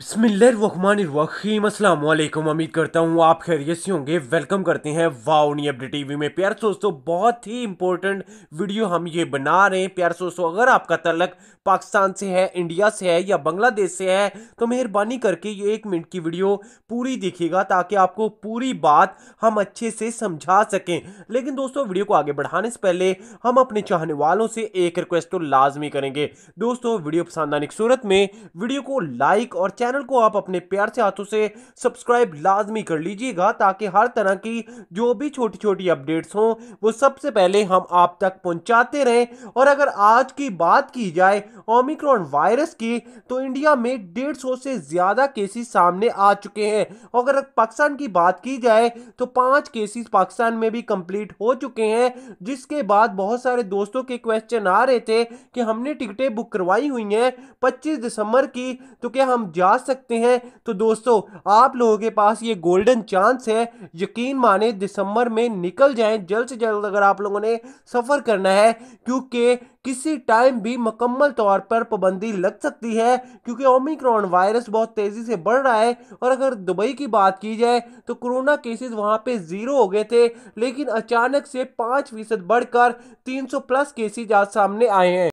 अस्सलाम वालेकुम उम्मीद करता हूँ आप खैरियत से होंगे वेलकम करते हैं वाउनी अपडेट टीवी में प्यार दोस्तों बहुत ही इंपॉर्टेंट वीडियो हम ये बना रहे हैं प्यार दोस्तों अगर आपका तलक पाकिस्तान से है इंडिया से है या बांग्लादेश से है तो मेहरबानी करके ये एक मिनट की वीडियो पूरी देखिएगा ताकि आपको पूरी बात हम अच्छे से समझा सकें लेकिन दोस्तों वीडियो को आगे बढ़ाने से पहले हम अपने चाहने वालों से एक रिक्वेस्ट तो लाजमी करेंगे दोस्तों वीडियो पसंद आने की सूरत में वीडियो को लाइक और चैनल को आप अपने प्यार से हाथों से सब्सक्राइब लाजमी कर लीजिएगा ताकि हर तरह की जो भी छोटी छोटी अपडेट्स हों वो सबसे पहले हम आप तक पहुंचाते रहें और अगर आज की बात की जाए ओमिक्रॉन वायरस की तो इंडिया में डेढ़ सौ से ज़्यादा केसेस सामने आ चुके हैं अगर पाकिस्तान की बात की जाए तो पाँच केसेस पाकिस्तान में भी कंप्लीट हो चुके हैं जिसके बाद बहुत सारे दोस्तों के क्वेश्चन आ रहे थे कि हमने टिकटें बुक करवाई हुई हैं पच्चीस दिसंबर की तो क्या हम जा जा सकते हैं तो दोस्तों आप लोगों के पास ये गोल्डन चांस है यकीन माने दिसंबर में निकल जाएं जल्द से जल्द अगर आप लोगों ने सफ़र करना है क्योंकि किसी टाइम भी मुकम्मल तौर पर पाबंदी लग सकती है क्योंकि ओमिक्रॉन वायरस बहुत तेज़ी से बढ़ रहा है और अगर दुबई की बात की जाए तो कोरोना केसेस वहां पे ज़ीरो हो गए थे लेकिन अचानक से पाँच फीसद बढ़कर 300 प्लस केसेज आज सामने आए हैं